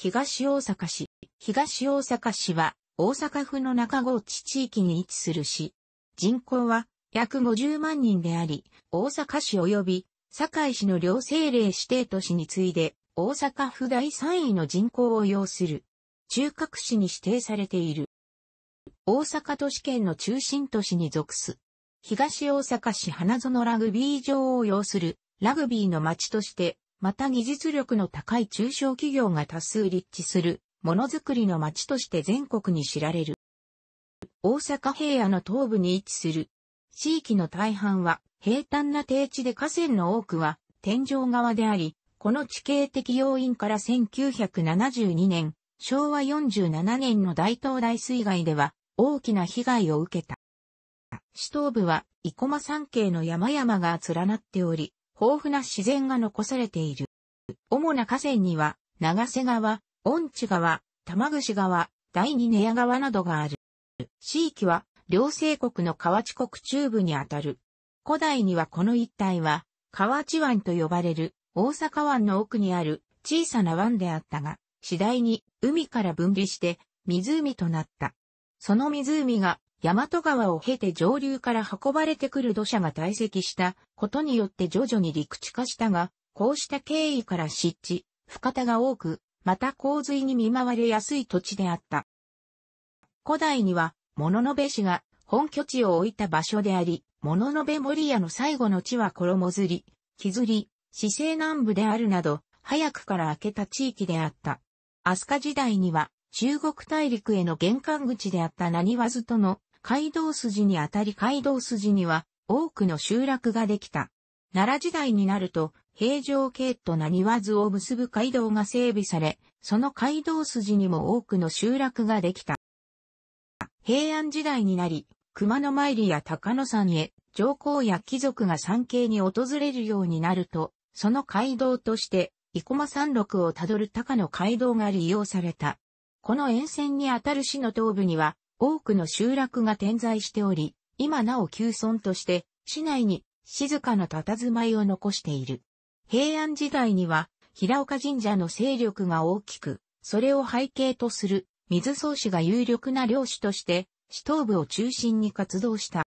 東大阪市。東大阪市は、大阪府の中郷地地域に位置する市。人口は、約50万人であり、大阪市及び、堺市の両政令指定都市に次いで、大阪府第3位の人口を要する。中核市に指定されている。大阪都市圏の中心都市に属す。東大阪市花園ラグビー場を要するラグビーの町としてまた技術力の高い中小企業が多数立地する、ものづくりの町として全国に知られる。大阪平野の東部に位置する。地域の大半は平坦な低地で河川の多くは天井側であり、この地形的要因から1972年、昭和47年の大東大水害では大きな被害を受けた。市東部は生駒山系の山々が連なっており、豊富な自然が残されている。主な河川には、長瀬川、恩地川、玉串川、第二寝屋川などがある。地域は、両西国の河内国中部にあたる。古代にはこの一帯は、河内湾と呼ばれる大阪湾の奥にある小さな湾であったが、次第に海から分離して湖となった。その湖が大和川を経て上流から運ばれてくる土砂が堆積したことによって徐々に陸地化したが、こうした経緯から湿地、深田が多く、また洪水に見舞われやすい土地であった。古代には、物の部氏が本拠地を置いた場所であり、物の部森屋の最後の地は衣ずり、木ずり、市西南部であるなど、早くから明けた地域であった。飛鳥時代には、中国大陸への玄関口であった何わずとの街道筋にあたり街道筋には多くの集落ができた。奈良時代になると平城系とな庭ずを結ぶ街道が整備され、その街道筋にも多くの集落ができた。平安時代になり、熊野参りや高野山へ上皇や貴族が山系に訪れるようになると、その街道として生駒山麓をたどる高野街道が利用された。この沿線にあたる市の東部には、多くの集落が点在しており、今なお旧村として市内に静かな佇まいを残している。平安時代には平岡神社の勢力が大きく、それを背景とする水草氏が有力な領主として、市東部を中心に活動した。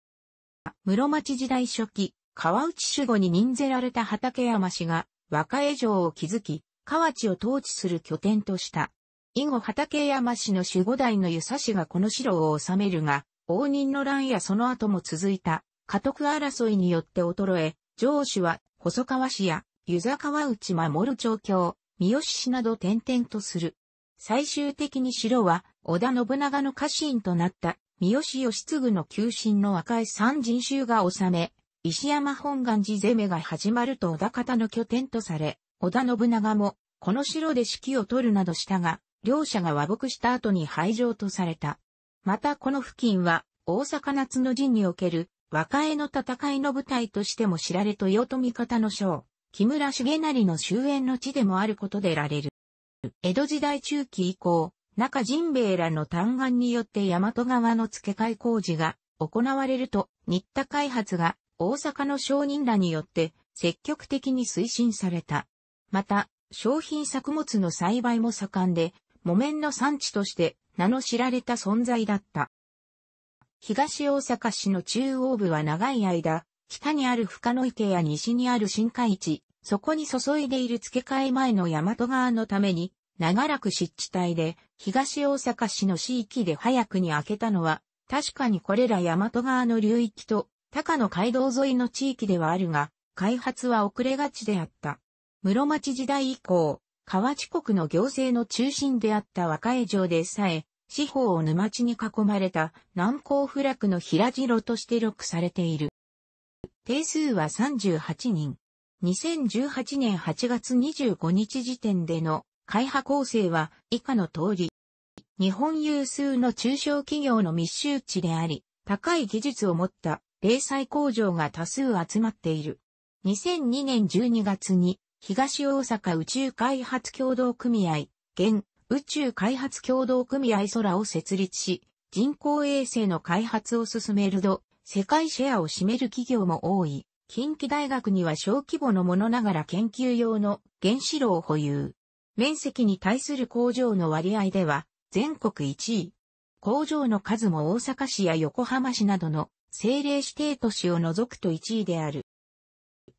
室町時代初期、川内守護に任ぜられた畠山氏が、和歌江城を築き、河内を統治する拠点とした。以後畠山氏の守護代の湯佐氏がこの城を治めるが、応仁の乱やその後も続いた、家督争いによって衰え、城主は細川氏や湯沢内守る調教、三好氏など転々とする。最終的に城は織田信長の家臣となった三好義継の旧臣の若い三人衆が治め、石山本願寺攻めが始まると織田方の拠点とされ、織田信長もこの城で指揮を取るなどしたが、両者が和睦した後に廃城とされた。またこの付近は、大阪夏の陣における、和解の戦いの舞台としても知られ豊臣方の将、木村重成の終焉の地でもあることでられる。江戸時代中期以降、中陣兵衛らの嘆願によって大和川の付け替え工事が行われると、新田開発が大阪の商人らによって積極的に推進された。また、商品作物の栽培も盛んで、木綿の産地として名の知られた存在だった。東大阪市の中央部は長い間、北にある深野池や西にある深海地、そこに注いでいる付け替え前の大和川のために、長らく湿地帯で、東大阪市の市域で早くに開けたのは、確かにこれら大和川の流域と、高野街道沿いの地域ではあるが、開発は遅れがちであった。室町時代以降、河内国の行政の中心であった和江城でさえ、四方を沼地に囲まれた南高不落の平城として録されている。定数は38人。2018年8月25日時点での会派構成は以下の通り。日本有数の中小企業の密集地であり、高い技術を持った零細工場が多数集まっている。2002年12月に東大阪宇宙開発協同組合、現宇宙開発協同組合空を設立し、人工衛星の開発を進めると、世界シェアを占める企業も多い。近畿大学には小規模のものながら研究用の原子炉を保有。面積に対する工場の割合では全国1位。工場の数も大阪市や横浜市などの政令指定都市を除くと1位である。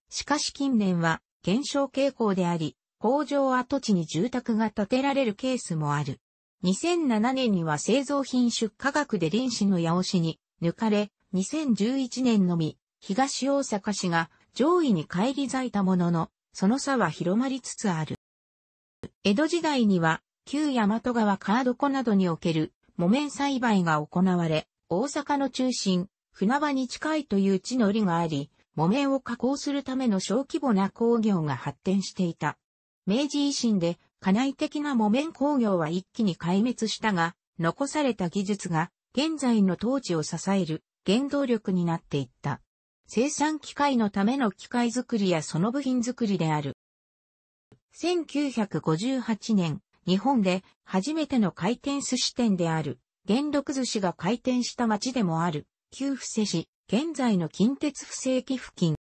しかし近年は減少傾向であり、工場跡地に住宅が建てられるケースもある。2007年には製造品出荷額で臨時の八尾市に抜かれ、2011年のみ、東大阪市が上位に返り咲いたものの、その差は広まりつつある。江戸時代には、旧大和川川床などにおける木綿栽培が行われ、大阪の中心、船場に近いという地の利があり、木綿を加工するための小規模な工業が発展していた。明治維新で家内的な木綿工業は一気に壊滅したが、残された技術が現在の統治を支える原動力になっていった。生産機械のための機械作りやその部品作りである。1958年、日本で初めての回転寿司店である、元禄寿司が開店した町でもある、旧布施市、現在の近鉄不正規付近。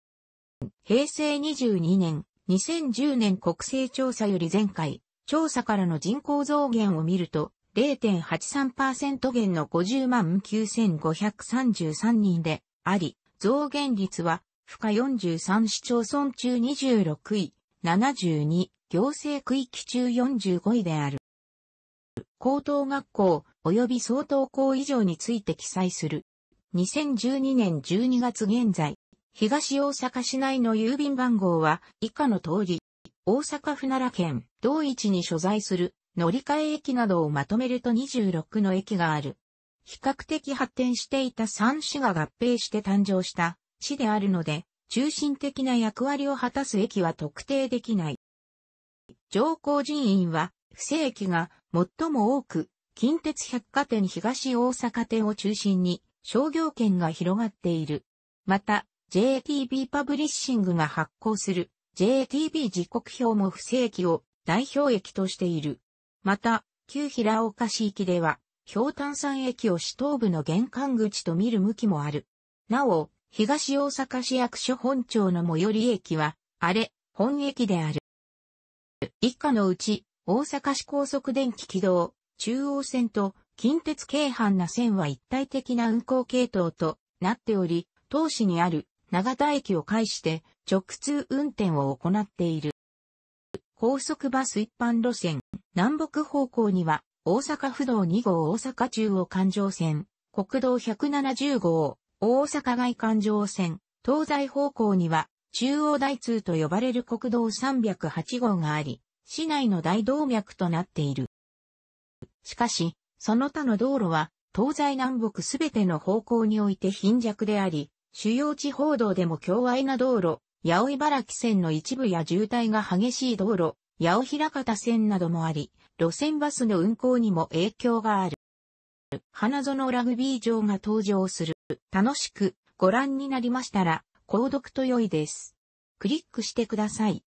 平成22年、2010年国勢調査より前回、調査からの人口増減を見ると、0.83%減の50万9533人であり、増減率は、負荷43市町村中26位、72行政区域中45位である。高等学校及び相当校以上について記載する2012年12月現在、東大阪市内の郵便番号は以下の通り、大阪府奈良県、同一に所在する乗り換え駅などをまとめると26の駅がある。比較的発展していた3市が合併して誕生した市であるので、中心的な役割を果たす駅は特定できない。上皇人員は、不正駅が最も多く、近鉄百貨店東大阪店を中心に商業圏が広がっている。また、JTB パブリッシングが発行する JTB 時刻表も不正規を代表駅としている。また、旧平岡市域では、氷炭山駅を市東部の玄関口と見る向きもある。なお、東大阪市役所本庁の最寄り駅は、あれ、本駅である。以下のうち、大阪市高速電気軌道、中央線と近鉄京阪な線は一体的な運行系統となっており、当市にある長田駅を介して直通運転を行っている。高速バス一般路線、南北方向には大阪府道2号大阪中央環状線、国道170号、大阪外環状線、東西方向には中央大通と呼ばれる国道308号があり、市内の大動脈となっている。しかし、その他の道路は、東西南北すべての方向において貧弱であり、主要地方道でも強隘な道路、八尾茨城線の一部や渋滞が激しい道路、八尾平方線などもあり、路線バスの運行にも影響がある。花園ラグビー場が登場する。楽しくご覧になりましたら、購読と良いです。クリックしてください。